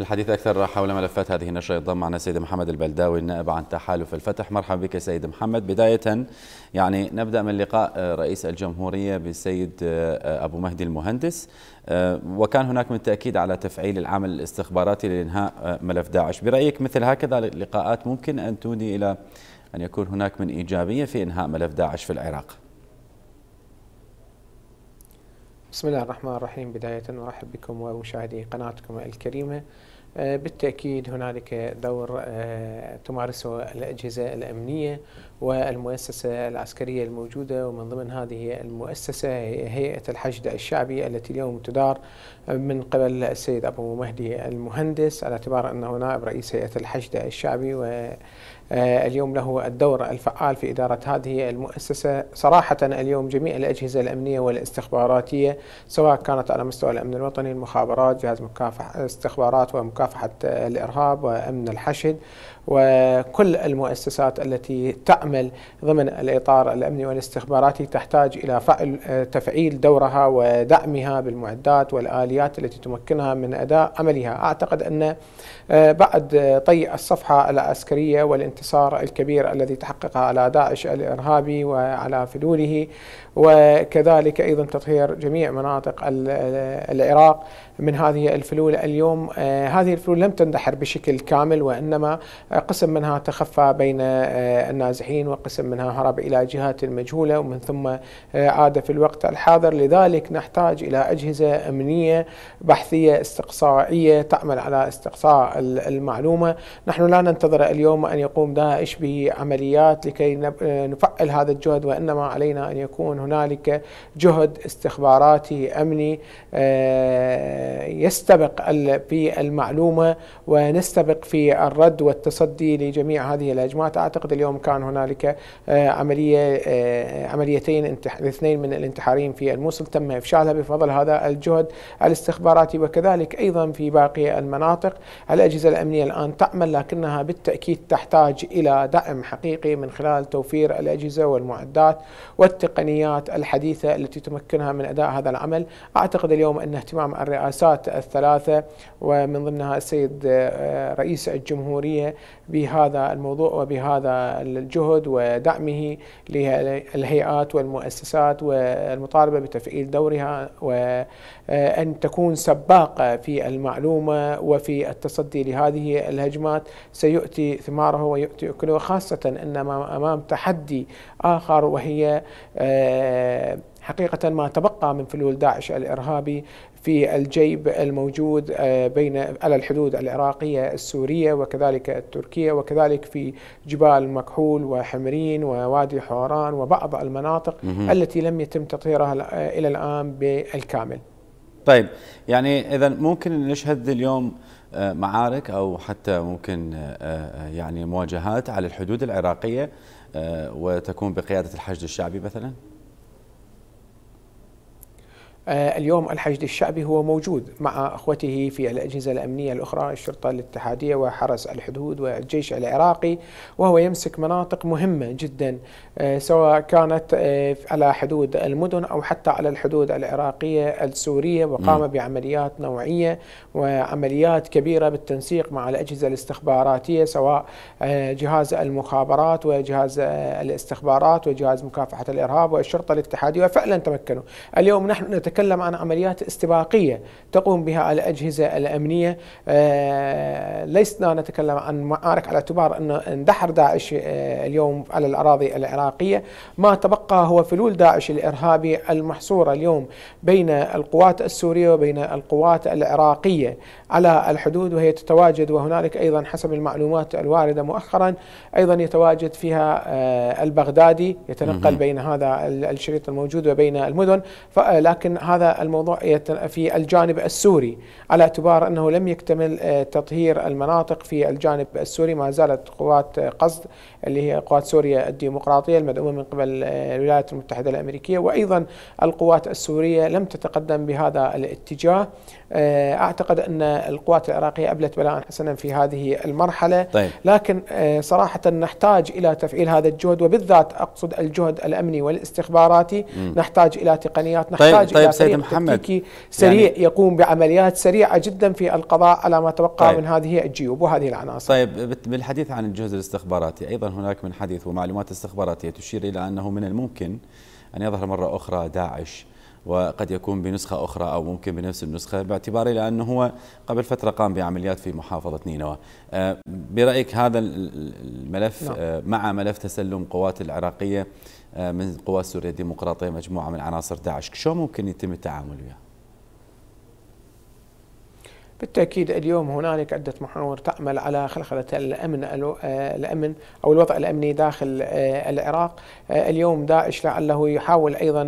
للحديث أكثر حول ملفات هذه النشرة يضم معنا السيد محمد البلداوي النائب عن تحالف الفتح مرحبا بك سيد محمد بداية يعني نبدأ من لقاء آه، رئيس الجمهورية بالسيد آه، أبو مهدي المهندس آه، وكان هناك من تأكيد على تفعيل العمل الاستخباراتي لإنهاء ملف داعش برأيك مثل هكذا اللقاءات ممكن أن تودي إلى أن يكون هناك من إيجابية في إنهاء ملف داعش في العراق بسم الله الرحمن الرحيم بداية أرحب بكم ومشاهدي قناتكم الكريمة آه، بالتأكيد هنالك دور آه، تمارسه الأجهزة الأمنية والمؤسسة العسكرية الموجودة ومن ضمن هذه المؤسسة هيئة الحشد الشعبي التي اليوم تدار من قبل السيد أبو مهدي المهندس على اعتبار أنه نائب رئيس هيئة الحشد الشعبي و آه، اليوم له الدور الفعال في إدارة هذه المؤسسة صراحة اليوم جميع الأجهزة الأمنية والاستخباراتية سواء كانت على مستوى الأمن الوطني المخابرات جهاز مكافحة استخبارات ومكافحة الإرهاب وأمن الحشد وكل المؤسسات التي تعمل ضمن الإطار الأمني والاستخباراتي تحتاج إلى فعل آه، تفعيل دورها ودعمها بالمعدات والآليات التي تمكنها من أداء عملها أعتقد أن آه، بعد طي الصفحة العسكرية والانتخابات الانتصار الكبير الذي تحقق على داعش الإرهابي وعلى فلوله وكذلك أيضا تطهير جميع مناطق العراق من هذه الفلول اليوم آه، هذه الفلول لم تندحر بشكل كامل وإنما آه، قسم منها تخفى بين آه، النازحين وقسم منها هرب إلى جهات مجهولة ومن ثم عاد في الوقت الحاضر لذلك نحتاج إلى أجهزة أمنية بحثية استقصائية تعمل على استقصاء المعلومة نحن لا ننتظر اليوم أن يقوم داعش بعمليات لكي نفعل هذا الجهد وإنما علينا أن يكون هنالك جهد استخباراتي أمني يستبق في المعلومة ونستبق في الرد والتصدي لجميع هذه الهجمات أعتقد اليوم كان هنالك آه، عملية آه، عمليتين اثنين من الانتحاريين في الموصل تم إفشالها بفضل هذا الجهد الاستخباراتي وكذلك أيضا في باقي المناطق الأجهزة الأمنية الآن تعمل لكنها بالتأكيد تحتاج إلى دعم حقيقي من خلال توفير الأجهزة والمعدات والتقنيات الحديثة التي تمكنها من أداء هذا العمل أعتقد اليوم أن اهتمام الرئاسة الرئاسات الثلاثة ومن ضمنها السيد آه، رئيس الجمهورية بهذا الموضوع وبهذا الجهد ودعمه للهيئات والمؤسسات والمطالبة بتفعيل دورها وأن آه، تكون سباقة في المعلومة وفي التصدي لهذه الهجمات سيؤتي ثماره ويؤتي أكله خاصة أن أمام تحدي آخر وهي آه، حقيقة ما تبقى من فلول داعش الإرهابي في الجيب الموجود آه، بين على الحدود العراقية السورية وكذلك التركية وكذلك في جبال مكحول وحمرين ووادي حوران وبعض المناطق التي لم يتم تطهيرها آه، إلى الآن بالكامل طيب يعني إذا ممكن نشهد اليوم آه، معارك أو حتى ممكن يعني مواجهات على الحدود العراقية وتكون بقيادة الحشد الشعبي مثلاً؟ آه، اليوم الحشد الشعبي هو موجود مع اخوته في الاجهزه الامنيه الاخرى الشرطه الاتحاديه وحرس الحدود والجيش العراقي وهو يمسك مناطق مهمه جدا آه، سواء كانت آه، على حدود المدن او حتى على الحدود العراقيه السوريه وقام بعمليات نوعيه وعمليات كبيره بالتنسيق مع الاجهزه الاستخباراتيه سواء جهاز المخابرات وجهاز الاستخبارات وجهاز مكافحه الارهاب والشرطه الاتحاديه وفعلا تمكنوا اليوم نحن نتكلم نتكلم عن عمليات استباقية تقوم بها الأجهزة الأمنية آه، لسنا نتكلم عن معارك على اعتبار أن اندحر داعش آه، اليوم على الأراضي العراقية ما تبقى هو فلول داعش الإرهابي المحصورة اليوم بين القوات السورية وبين القوات العراقية على الحدود وهي تتواجد وهنالك أيضا حسب المعلومات الواردة مؤخرا أيضا يتواجد فيها آه، البغدادي يتنقل بين هذا الشريط الموجود وبين المدن لكن هذا الموضوع في الجانب السوري على اعتبار أنه لم يكتمل آه، تطهير المناطق في الجانب السوري ما زالت قوات آه، قصد اللي هي قوات سوريا الديمقراطية المدعومة من قبل آه، الولايات المتحدة الأمريكية وأيضا القوات السورية لم تتقدم بهذا الاتجاه آه، أعتقد أن القوات العراقية أبلت بلاء حسنا في هذه المرحلة طيب. لكن آه، صراحة نحتاج إلى تفعيل هذا الجهد وبالذات أقصد الجهد الأمني والاستخباراتي م. نحتاج إلى تقنيات طيب، نحتاج طيب. طيب إلى سيد محمد سريع يعني يقوم بعمليات سريعة جدا في القضاء على ما توقع طيب. من هذه الجيوب وهذه العناصر طيب بالحديث عن الجهد الاستخباراتي أيضا هناك من حديث ومعلومات استخباراتية تشير إلى أنه من الممكن أن يظهر مرة أخرى داعش وقد يكون بنسخة أخرى أو ممكن بنفس النسخة باعتبار إلى أنه هو قبل فترة قام بعمليات في محافظة نينوى أه، برأيك هذا الملف نعم. أه، مع ملف تسلم قوات العراقية أه، من قوات سوريا الديمقراطية مجموعة من عناصر داعش شو ممكن يتم التعامل وياه؟ بالتأكيد اليوم هنالك عدة محاور تعمل على خلخلة الأمن آه، الأمن أو الوضع الأمني داخل آه، العراق آه، اليوم داعش لعله يحاول أيضا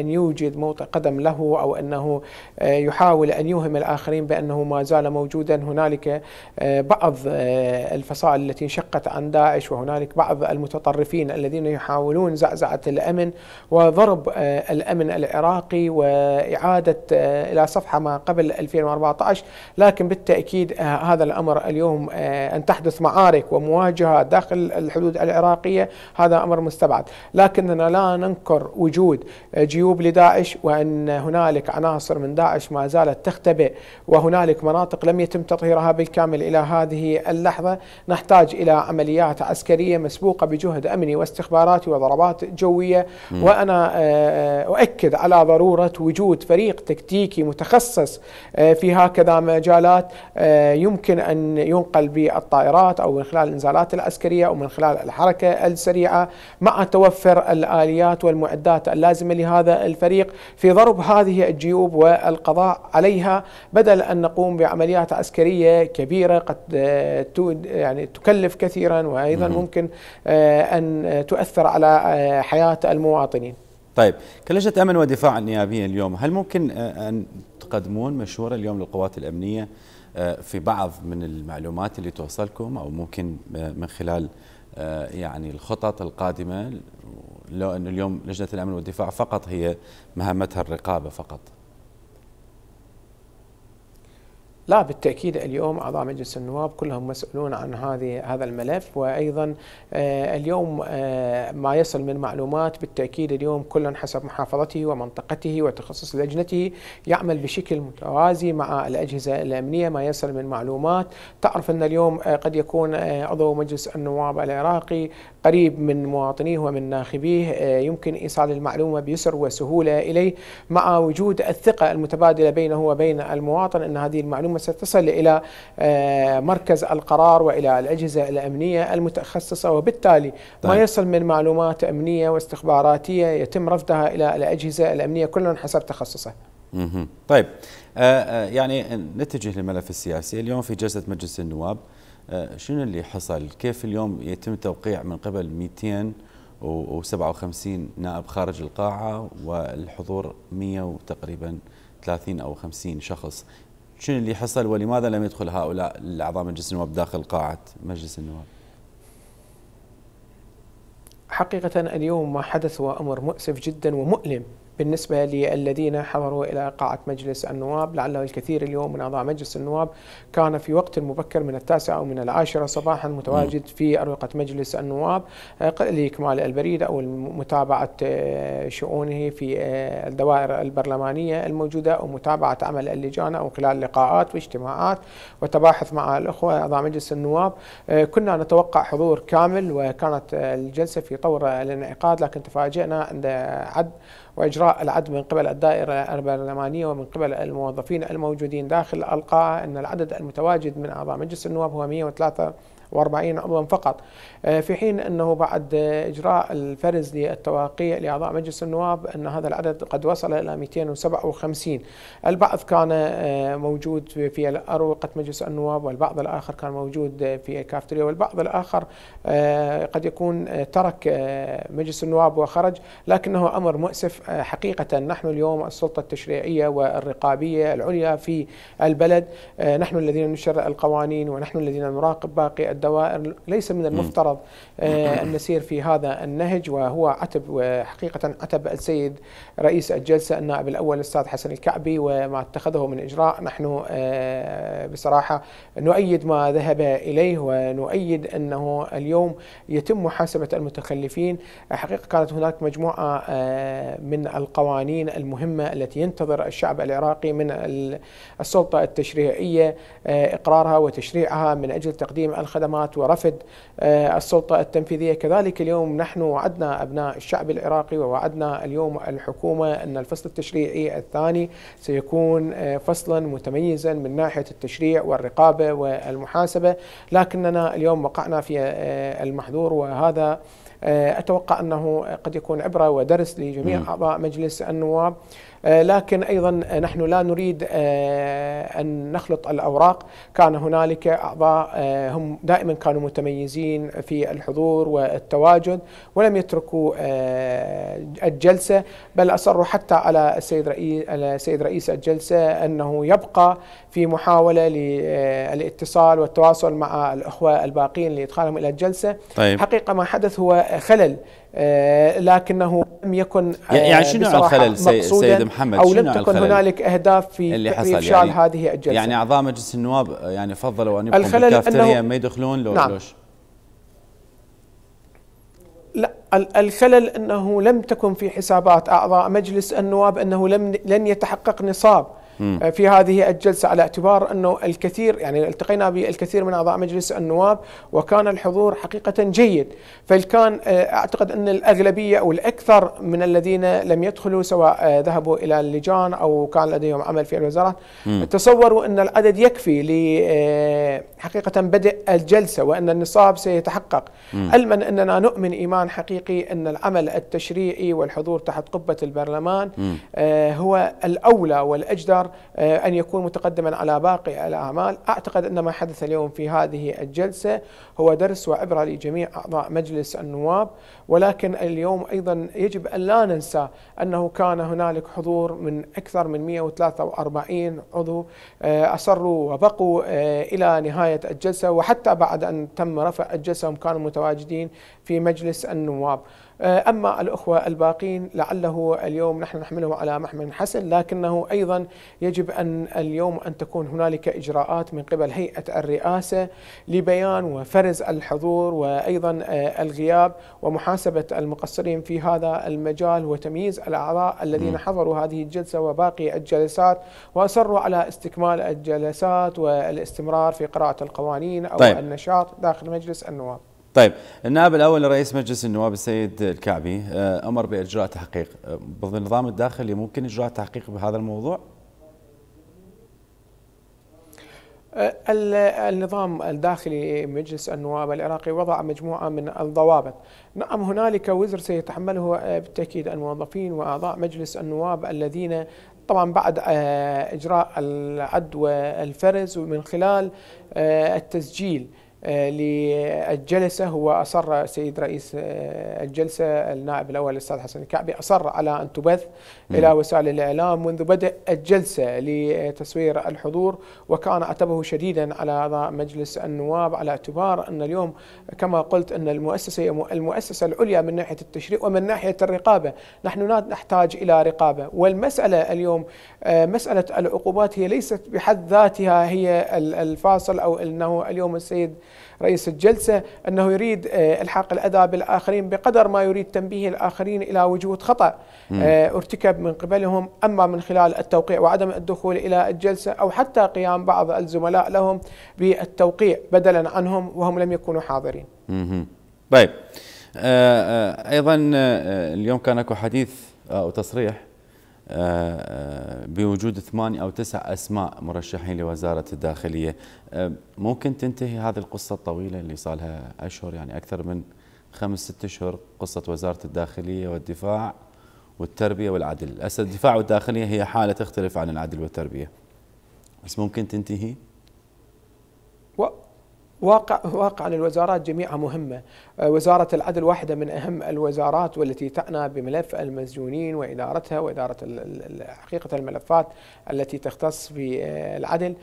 أن يوجد موطئ قدم له أو أنه يحاول أن يوهم الآخرين بأنه ما زال موجودا هنالك بعض الفصائل التي انشقت عن داعش وهنالك بعض المتطرفين الذين يحاولون زعزعة الأمن وضرب الأمن العراقي وإعادة إلى صفحة ما قبل 2014 لكن بالتأكيد آه، هذا الأمر اليوم آه، أن تحدث معارك ومواجهة داخل الحدود العراقية هذا أمر مستبعد لكننا لا ننكر وجود جيوب لداعش وأن هنالك عناصر من داعش ما زالت تختبئ وهنالك مناطق لم يتم تطهيرها بالكامل إلى هذه اللحظة نحتاج إلى عمليات عسكرية مسبوقة بجهد أمني واستخباراتي وضربات جوية م. وأنا آه، أؤكد على ضرورة وجود فريق تكتيكي متخصص في هكذا مجالات آه، يمكن أن ينقل بالطائرات أو من خلال الإنزالات العسكرية أو من خلال الحركة السريعة مع توفر الآليات والمعدات اللازمة لهذا الفريق في ضرب هذه الجيوب والقضاء عليها بدل أن نقوم بعمليات عسكرية كبيرة قد آه، يعني تكلف كثيرا وأيضا ممكن آه، أن تؤثر على حياة المواطنين طيب كلجنة أمن ودفاع النيابية اليوم هل ممكن أن تقدمون مشورة اليوم للقوات الأمنية آه، في بعض من المعلومات اللي توصلكم أو ممكن آه، من خلال آه، يعني الخطط القادمة لو أن اليوم لجنة الأمن والدفاع فقط هي مهمتها الرقابة فقط لا بالتاكيد اليوم اعضاء مجلس النواب كلهم مسؤولون عن هذه هذا الملف وايضا آه، اليوم آه، ما يصل من معلومات بالتاكيد اليوم كل حسب محافظته ومنطقته وتخصص لجنته يعمل بشكل متوازي مع الاجهزه الامنيه ما يصل من معلومات تعرف ان اليوم آه، قد يكون عضو مجلس النواب العراقي قريب من مواطنيه ومن ناخبيه آه، يمكن إيصال المعلومة بيسر وسهولة إليه مع وجود الثقة المتبادلة بينه وبين المواطن أن هذه المعلومة ستصل إلى آه، مركز القرار وإلى الأجهزة الأمنية المتخصصة وبالتالي طيب. ما يصل من معلومات أمنية واستخباراتية يتم رفضها إلى الأجهزة الأمنية كل حسب تخصصه طيب آه، يعني نتجه للملف السياسي اليوم في جلسة مجلس النواب آه، شنو اللي حصل؟ كيف اليوم يتم توقيع من قبل 257 نائب خارج القاعة والحضور 100 وتقريبا 30 أو 50 شخص شنو اللي حصل ولماذا لم يدخل هؤلاء الأعضاء مجلس النواب داخل قاعة مجلس النواب؟ حقيقة اليوم ما حدث هو أمر مؤسف جدا ومؤلم بالنسبة للذين حضروا إلى قاعة مجلس النواب لعله الكثير اليوم من أعضاء مجلس النواب كان في وقت مبكر من التاسعة أو من العاشرة صباحا متواجد في أروقة مجلس النواب آه، لإكمال البريد أو متابعة آه، شؤونه في آه، الدوائر البرلمانية الموجودة أو متابعة عمل اللجان أو خلال لقاءات واجتماعات وتباحث مع الأخوة أعضاء مجلس النواب كنا نتوقع حضور كامل وكانت الجلسة في طور الانعقاد لكن تفاجئنا عند عد وإجراء إجراء العد من قبل الدائرة البرلمانية ومن قبل الموظفين الموجودين داخل القاعة أن العدد المتواجد من أعضاء مجلس النواب هو 103 48 عضوا فقط آه، في حين أنه بعد إجراء الفرز للتواقيع لأعضاء مجلس النواب أن هذا العدد قد وصل إلى 257 البعض كان آه، موجود في أروقة مجلس النواب والبعض الآخر كان موجود في الكافتيريا والبعض الآخر آه، قد يكون ترك مجلس النواب وخرج لكنه أمر مؤسف حقيقة نحن اليوم السلطة التشريعية والرقابية العليا في البلد نحن الذين نشرع القوانين ونحن الذين نراقب باقي الدول الدوائر ليس من المفترض آه، أن نسير في هذا النهج وهو عتب وحقيقة عتب السيد رئيس الجلسة النائب الأول الأستاذ حسن الكعبي وما اتخذه من إجراء نحن آه، بصراحة نؤيد ما ذهب إليه ونؤيد أنه اليوم يتم محاسبة المتخلفين حقيقة كانت هناك مجموعة آه، من القوانين المهمة التي ينتظر الشعب العراقي من السلطة التشريعية إقرارها وتشريعها من أجل تقديم الخدمات الخدمات ورفض آه، السلطة التنفيذية كذلك اليوم نحن وعدنا أبناء الشعب العراقي ووعدنا اليوم الحكومة أن الفصل التشريعي الثاني سيكون آه، فصلا متميزا من ناحية التشريع والرقابة والمحاسبة لكننا اليوم وقعنا في آه، المحظور وهذا أتوقع أنه قد يكون عبرة ودرس لجميع أعضاء مجلس النواب آه، لكن ايضا نحن لا نريد آه، ان نخلط الاوراق كان هنالك اعضاء آه، هم دائما كانوا متميزين في الحضور والتواجد ولم يتركوا الجلسه بل اصروا حتى على السيد رئيس السيد رئيس الجلسه انه يبقى في محاوله للاتصال والتواصل مع الاخوه الباقين لادخالهم الى الجلسه طيب. حقيقه ما حدث هو خلل آه، لكنه لم يكن يعني آه، شنو الخلل سيد محمد او لم تكن هنالك اهداف في اللي حصل افشال يعني هذه الجلسه يعني اعضاء مجلس النواب آه، يعني فضلوا ان يبقوا بالكافتيريا ما يدخلون لو نعم لوش لا الخلل انه لم تكن في حسابات اعضاء مجلس النواب انه لم لن يتحقق نصاب آه، في هذه الجلسة على اعتبار أنه الكثير يعني التقينا بالكثير من أعضاء مجلس النواب وكان الحضور حقيقة جيد فكان آه، أعتقد أن الأغلبية أو الأكثر من الذين لم يدخلوا سواء آه، ذهبوا إلى اللجان أو كان لديهم عمل في الوزارات تصوروا أن العدد يكفي لحقيقة بدء الجلسة وأن النصاب سيتحقق علما أننا نؤمن إيمان حقيقي أن العمل التشريعي والحضور تحت قبة البرلمان هو الأولى والأجدر الآخر آه، أن يكون متقدما على باقي الأعمال أعتقد أن ما حدث اليوم في هذه الجلسة هو درس وعبرة لجميع أعضاء مجلس النواب ولكن اليوم أيضا يجب أن لا ننسى أنه كان هنالك حضور من أكثر من 143 عضو آه، أصروا وبقوا آه، إلى نهاية الجلسة وحتى بعد أن تم رفع الجلسة هم كانوا متواجدين في مجلس النواب آه، أما الأخوة الباقين لعله اليوم نحن نحمله على محمل حسن لكنه أيضا يجب أن اليوم أن تكون هنالك إجراءات من قبل هيئة الرئاسة لبيان وفرز الحضور وأيضا آه، الغياب ومحاسبة المقصرين في هذا المجال وتمييز الأعضاء الذين حضروا هذه الجلسة وباقي الجلسات وأصروا على استكمال الجلسات والاستمرار في قراءة القوانين أو طيب. النشاط داخل مجلس النواب طيب النائب الاول لرئيس مجلس النواب السيد الكعبي آه، امر باجراء تحقيق آه، بالنظام الداخلي ممكن اجراء تحقيق بهذا الموضوع؟ آه، النظام الداخلي مجلس النواب العراقي وضع مجموعة من الضوابط نعم هنالك وزر سيتحمله بالتأكيد الموظفين وأعضاء مجلس النواب الذين طبعا بعد إجراء العد والفرز ومن خلال التسجيل آه، للجلسة هو أصر السيد رئيس آه، الجلسة النائب الأول الأستاذ حسن الكعبي أصر على أن تبث إلى وسائل الإعلام منذ بدء الجلسة لتصوير الحضور وكان عتبه شديدا على أعضاء مجلس النواب على اعتبار أن اليوم كما قلت أن المؤسسة المؤسسة العليا من ناحية التشريع ومن ناحية الرقابة نحن نحتاج إلى رقابة والمسألة اليوم آه، مسألة العقوبات هي ليست بحد ذاتها هي الفاصل أو أنه اليوم السيد رئيس الجلسة أنه يريد آه، إلحاق الأذى بالآخرين بقدر ما يريد تنبيه الآخرين إلى وجود خطأ آه، ارتكب من قبلهم أما من خلال التوقيع وعدم الدخول إلى الجلسة أو حتى قيام بعض الزملاء لهم بالتوقيع بدلا عنهم وهم لم يكونوا حاضرين طيب آه، أيضا اليوم كان أكو حديث أو تصريح بوجود ثمانية أو تسع أسماء مرشحين لوزارة الداخلية أه، ممكن تنتهي هذه القصة الطويلة اللي صار لها أشهر يعني أكثر من خمس ست أشهر قصة وزارة الداخلية والدفاع والتربية والعدل أسد الدفاع والداخلية هي حالة تختلف عن العدل والتربية بس ممكن تنتهي؟ واقع واقعا الوزارات جميعها مهمه، آه، وزارة العدل واحدة من أهم الوزارات والتي تعنى بملف المسجونين وإدارتها وإدارة حقيقة الملفات التي تختص بالعدل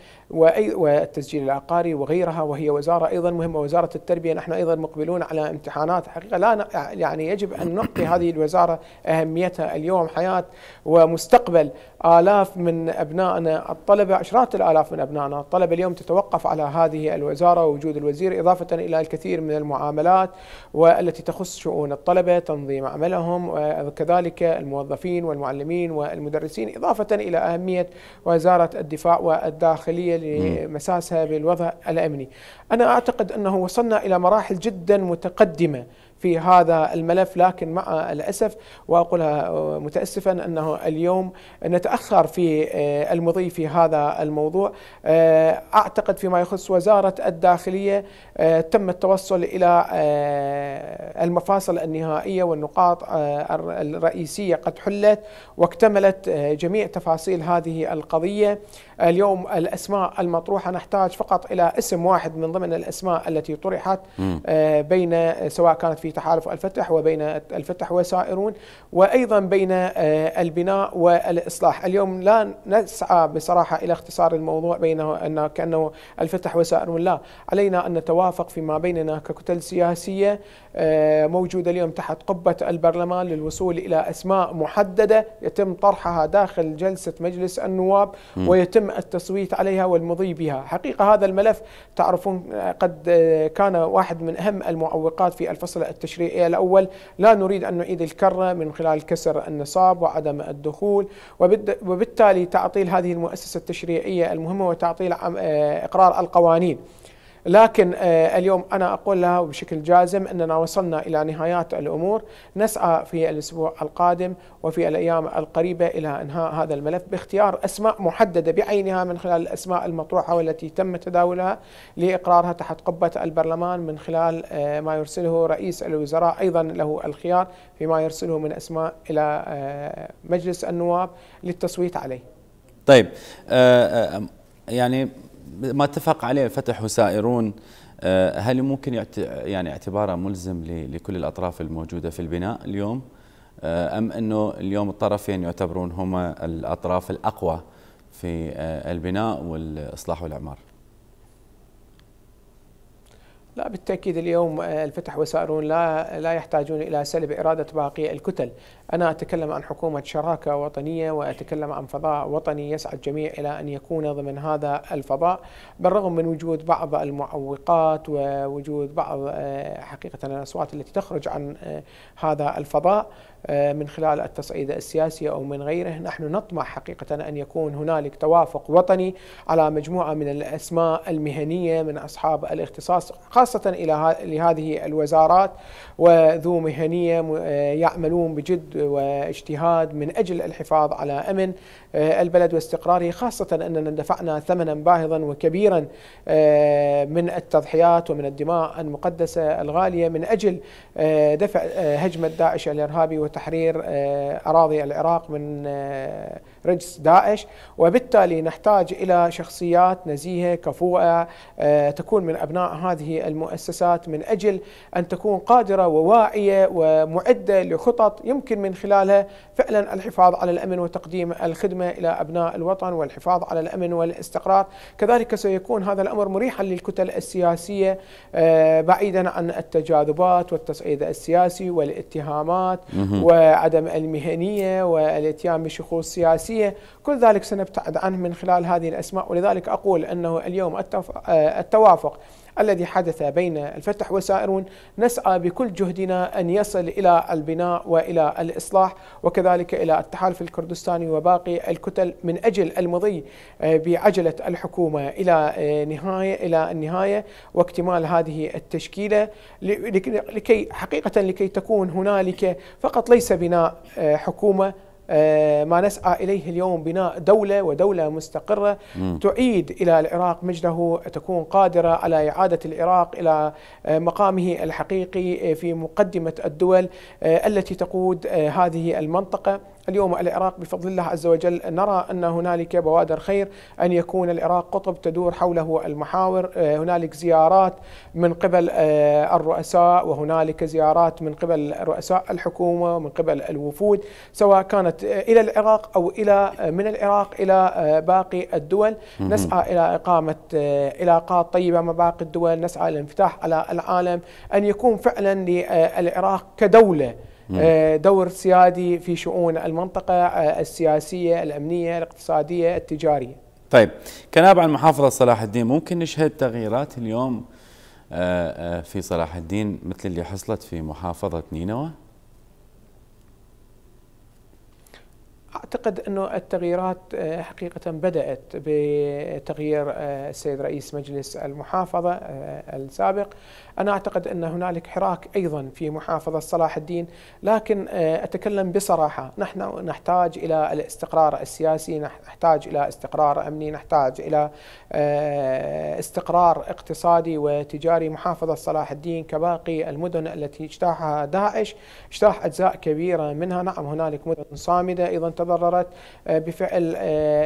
والتسجيل العقاري وغيرها وهي وزارة أيضا مهمة وزارة التربية نحن أيضا مقبلون على امتحانات حقيقة لا يعني يجب أن نعطي هذه الوزارة أهميتها اليوم حياة ومستقبل آلاف من أبنائنا الطلبة عشرات الآلاف من أبنائنا الطلبة اليوم تتوقف على هذه الوزارة ووجود الوزير إضافة إلى الكثير من المعاملات والتي تخص شؤون الطلبة تنظيم عملهم وكذلك الموظفين والمعلمين والمدرسين إضافة إلى أهمية وزارة الدفاع والداخلية لمساسها بالوضع الأمني أنا أعتقد أنه وصلنا إلى مراحل جدا متقدمة في هذا الملف لكن مع الأسف وأقولها متأسفا أنه اليوم نتأخر في آه، المضي في هذا الموضوع آه، أعتقد فيما يخص وزارة الداخلية آه، تم التوصل إلى المفاصل النهائية والنقاط الرئيسية قد حلت واكتملت جميع تفاصيل هذه القضية اليوم الأسماء المطروحة نحتاج فقط إلى اسم واحد من ضمن الأسماء التي طرحت بين سواء كانت في تحالف الفتح وبين الفتح وسائرون وأيضا بين آه، البناء والإصلاح اليوم لا نسعى بصراحة إلى اختصار الموضوع بينه أن كأنه الفتح وسائرون لا علينا أن نتوافق فيما بيننا ككتل سياسية آه، موجودة اليوم تحت قبة البرلمان للوصول إلى أسماء محددة يتم طرحها داخل جلسة مجلس النواب ويتم التصويت عليها والمضي بها حقيقة هذا الملف تعرفون آه، قد كان واحد من أهم المعوقات في الفصل التالي التشريعية الأول لا نريد أن نعيد الكرة من خلال كسر النصاب وعدم الدخول وبالتالي تعطيل هذه المؤسسة التشريعية المهمة وتعطيل آه، إقرار القوانين لكن آه، اليوم أنا أقول لها بشكل جازم أننا وصلنا إلى نهايات الأمور نسعى في الأسبوع القادم وفي الأيام القريبة إلى إنهاء هذا الملف باختيار أسماء محددة بعينها من خلال الأسماء المطروحة والتي تم تداولها لإقرارها تحت قبة البرلمان من خلال آه، ما يرسله رئيس الوزراء أيضا له الخيار فيما يرسله من أسماء إلى آه، مجلس النواب للتصويت عليه طيب يعني ما اتفق عليه فتح وسائرون آه، هل ممكن يعني اعتباره ملزم لكل الاطراف الموجوده في البناء اليوم آه، ام انه اليوم الطرفين يعتبرون هما الاطراف الاقوى في آه، البناء والاصلاح والاعمار؟ لا بالتأكيد اليوم آه، الفتح وسائرون لا لا يحتاجون إلى سلب إرادة باقي الكتل أنا أتكلم عن حكومة شراكة وطنية وأتكلم عن فضاء وطني يسعى الجميع إلى أن يكون ضمن هذا الفضاء بالرغم من وجود بعض المعوقات ووجود بعض آه، حقيقة الأصوات التي تخرج عن آه، هذا الفضاء آه، من خلال التصعيد السياسي او من غيره نحن نطمح حقيقه ان يكون هنالك توافق وطني على مجموعه من الاسماء المهنيه من اصحاب الاختصاص خاصه الى لهذه الوزارات وذو مهنيه آه، يعملون بجد واجتهاد من اجل الحفاظ على امن آه، البلد واستقراره خاصة أننا دفعنا ثمنا باهظا وكبيرا آه، من التضحيات ومن الدماء المقدسة الغالية من أجل آه، دفع هجمة داعش الإرهابي وتحرير أراضي العراق من رجس داعش وبالتالي نحتاج إلى شخصيات نزيهة كفوءة آه، تكون من أبناء هذه المؤسسات من أجل أن تكون قادرة وواعية ومعدة لخطط يمكن من خلالها فعلا الحفاظ على الأمن وتقديم الخدمة إلى أبناء الوطن والحفاظ على الأمن والاستقرار كذلك سيكون هذا الأمر مريحا للكتل السياسية آه، بعيدا عن التجاذبات والتصعيد السياسي والاتهامات وعدم المهنية والاتيان بشخوص سياسي السياسية كل ذلك سنبتعد عنه من خلال هذه الأسماء ولذلك أقول أنه اليوم آه، التوافق الذي حدث بين الفتح والسائرون نسعى بكل جهدنا أن يصل إلى البناء وإلى الإصلاح وكذلك إلى التحالف الكردستاني وباقي الكتل من أجل المضي آه، بعجلة الحكومة إلى آه، نهاية إلى النهاية واكتمال هذه التشكيلة لكي حقيقة لكي تكون هنالك فقط ليس بناء حكومة آه، ما نسعى اليه اليوم بناء دوله ودوله مستقره م. تعيد الى العراق مجده تكون قادره على اعاده العراق الى آه، مقامه الحقيقي آه، في مقدمه الدول التي تقود هذه المنطقه اليوم العراق بفضل الله عز وجل نرى أن هنالك بوادر خير أن يكون العراق قطب تدور حوله المحاور آه، هنالك زيارات من قبل آه، الرؤساء وهنالك زيارات من قبل رؤساء الحكومة ومن قبل الوفود سواء كانت آه، إلى العراق أو إلى من العراق إلى باقي الدول نسعى إلى إقامة علاقات طيبة مع باقي الدول نسعى للانفتاح على العالم أن يكون فعلا للعراق كدولة آه، دور سيادي في شؤون المنطقة آه، السياسية الأمنية الاقتصادية التجارية طيب كنائب عن محافظة صلاح الدين ممكن نشهد تغييرات اليوم آه، في صلاح الدين مثل اللي حصلت في محافظة نينوى؟ اعتقد انه التغييرات حقيقه بدات بتغيير السيد رئيس مجلس المحافظه السابق أنا أعتقد أن هنالك حراك أيضا في محافظة صلاح الدين لكن آه، أتكلم بصراحة نحن نحتاج إلى الاستقرار السياسي نحتاج إلى استقرار أمني نحتاج إلى آه، استقرار اقتصادي وتجاري محافظة صلاح الدين كباقي المدن التي اجتاحها داعش اجتاح أجزاء كبيرة منها نعم هنالك مدن صامدة أيضا تضررت آه، بفعل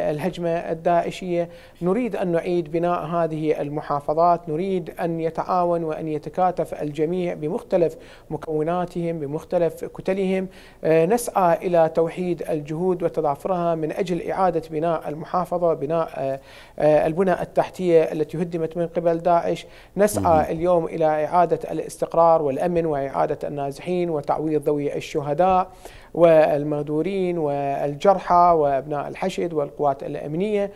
الهجمة الداعشية نريد أن نعيد بناء هذه المحافظات نريد أن يتعاون وأن يتكاتف الجميع بمختلف مكوناتهم بمختلف كتلهم آه، نسعى إلى توحيد الجهود وتضافرها من أجل إعادة بناء المحافظة بناء آه، آه، البنى التحتية التي هدمت من قبل داعش نسعى اليوم إلى إعادة الاستقرار والأمن وإعادة النازحين وتعويض ذوي الشهداء والمغدورين والجرحى وابناء الحشد والقوات الامنيه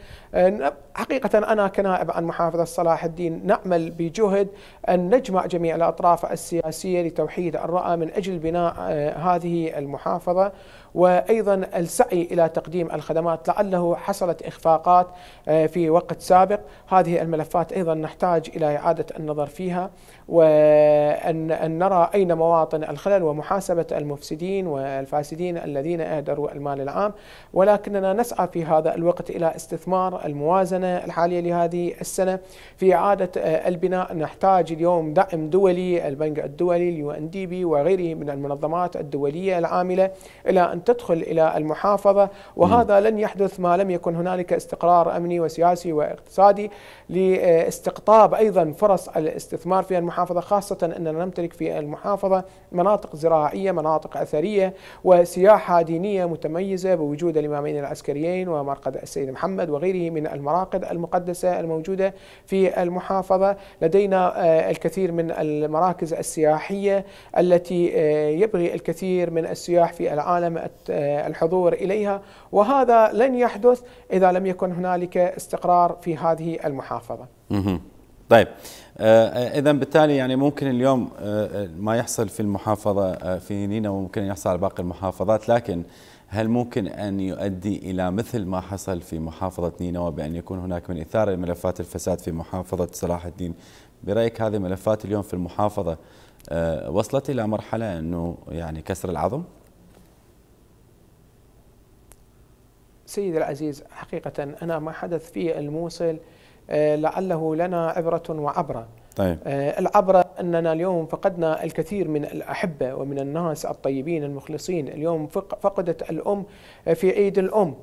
حقيقه انا كنائب عن محافظه صلاح الدين نعمل بجهد ان نجمع جميع الاطراف السياسيه لتوحيد الراى من اجل بناء آه، هذه المحافظه وايضا السعي الى تقديم الخدمات لعله حصلت اخفاقات آه، في وقت سابق هذه الملفات ايضا نحتاج الى اعاده النظر فيها وان نرى اين مواطن الخلل ومحاسبه المفسدين والفاسدين الفاسدين الذين أهدروا المال العام ولكننا نسعى في هذا الوقت إلى استثمار الموازنة الحالية لهذه السنة في إعادة آه، البناء نحتاج اليوم دعم دولي البنك الدولي اليو ان دي بي وغيره من المنظمات الدولية العاملة إلى أن تدخل إلى المحافظة وهذا لن يحدث ما لم يكن هنالك استقرار أمني وسياسي واقتصادي لاستقطاب أيضا فرص الاستثمار في المحافظة خاصة أننا نمتلك في المحافظة مناطق زراعية مناطق أثرية و سياحة دينية متميزة بوجود الإمامين العسكريين ومرقد السيد محمد وغيره من المراقد المقدسة الموجودة في المحافظة لدينا آه، الكثير من المراكز السياحية التي آه، يبغي الكثير من السياح في العالم آه، الحضور إليها وهذا لن يحدث إذا لم يكن هنالك استقرار في هذه المحافظة طيب آه، اذا بالتالي يعني ممكن اليوم آه، آه، ما يحصل في المحافظه في نينا ممكن يحصل على باقي المحافظات لكن هل ممكن ان يؤدي الى مثل ما حصل في محافظه نينوى بان يكون هناك من اثاره لملفات الفساد في محافظه صلاح الدين برايك هذه ملفات اليوم في المحافظه وصلت الى مرحله انه يعني كسر العظم؟ سيدي العزيز حقيقة أنا ما حدث في الموصل آه، لعله لنا عبرة وعبرة طيب. آه، العبرة أننا اليوم فقدنا الكثير من الأحبة ومن الناس الطيبين المخلصين اليوم فقدت الأم في عيد الأم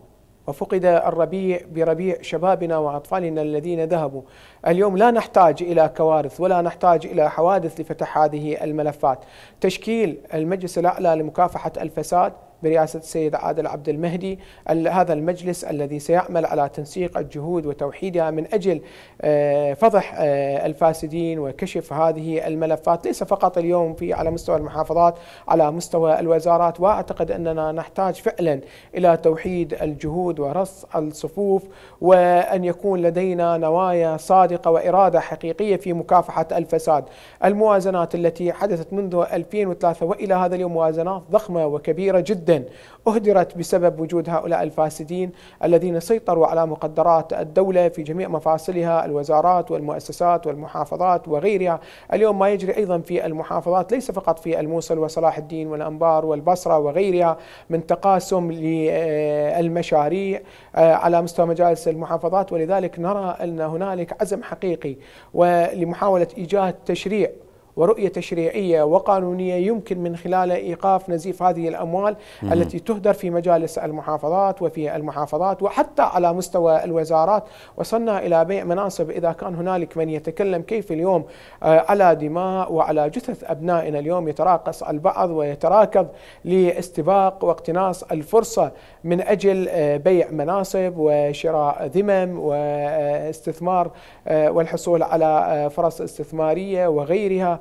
وفقد الربيع بربيع شبابنا وأطفالنا الذين ذهبوا اليوم لا نحتاج إلى كوارث ولا نحتاج إلى حوادث لفتح هذه الملفات تشكيل المجلس الأعلى لمكافحة الفساد برئاسة السيد عادل عبد المهدي هذا المجلس الذي سيعمل على تنسيق الجهود وتوحيدها من أجل آه، فضح آه، الفاسدين وكشف هذه الملفات ليس فقط اليوم في على مستوى المحافظات على مستوى الوزارات وأعتقد أننا نحتاج فعلا إلى توحيد الجهود ورص الصفوف وأن يكون لدينا نوايا صادقة وإرادة حقيقية في مكافحة الفساد الموازنات التي حدثت منذ 2003 وإلى هذا اليوم موازنات ضخمة وكبيرة جدا جدا أهدرت بسبب وجود هؤلاء الفاسدين الذين سيطروا على مقدرات الدولة في جميع مفاصلها الوزارات والمؤسسات والمحافظات وغيرها اليوم ما يجري أيضا في المحافظات ليس فقط في الموصل وصلاح الدين والأنبار والبصرة وغيرها من تقاسم للمشاريع آه، آه، على مستوى مجالس المحافظات ولذلك نرى أن هنالك عزم حقيقي ولمحاولة إيجاد تشريع ورؤية تشريعية وقانونية يمكن من خلالها إيقاف نزيف هذه الأموال مم. التي تهدر في مجالس المحافظات وفي المحافظات وحتى على مستوى الوزارات وصلنا إلى بيع مناصب إذا كان هنالك من يتكلم كيف اليوم آه، على دماء وعلى جثث أبنائنا اليوم يتراقص البعض ويتراكض لاستباق واقتناص الفرصة من أجل آه، بيع مناصب وشراء ذمم واستثمار آه، والحصول على فرص استثمارية وغيرها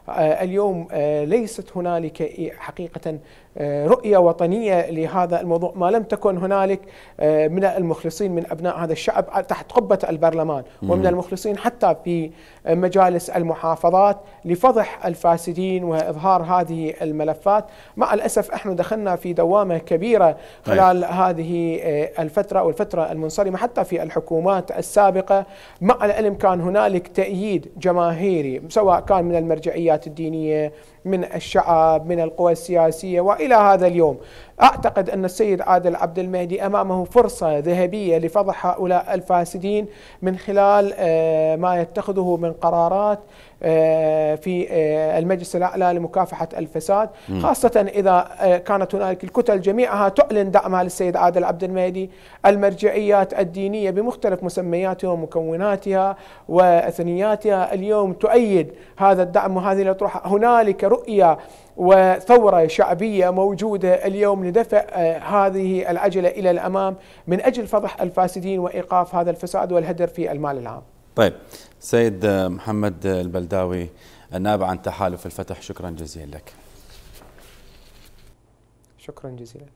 آه، اليوم آه، ليست هنالك حقيقة آه، رؤية وطنية لهذا الموضوع ما لم تكن هنالك من المخلصين من أبناء هذا الشعب تحت قبة البرلمان ومن المخلصين حتى في مجالس المحافظات لفضح الفاسدين وإظهار هذه الملفات مع الأسف احنا دخلنا في دوامة كبيرة طيب. خلال أيه. هذه الفترة والفتره المنصرمة حتى في الحكومات السابقة مع العلم كان هنالك تأييد جماهيري سواء كان من المرجعية العمليات الدينية من الشعب من القوى السياسية وإلى هذا اليوم أعتقد أن السيد عادل عبد المهدي أمامه فرصة ذهبية لفضح هؤلاء الفاسدين من خلال آه، ما يتخذه من قرارات آه، في آه، المجلس الأعلى لمكافحة الفساد خاصة إذا كانت هنالك الكتل جميعها تعلن دعمها للسيد عادل عبد المهدي المرجعيات الدينية بمختلف مسمياتها ومكوناتها وأثنياتها اليوم تؤيد هذا الدعم وهذه الأطروحة هنالك رؤية وثورة شعبية موجودة اليوم لدفع آه، هذه العجلة إلى الأمام من أجل فضح الفاسدين وإيقاف هذا الفساد والهدر في المال العام طيب سيد آه، محمد آه، البلداوي النائب عن تحالف الفتح شكرا جزيلا لك شكرا جزيلا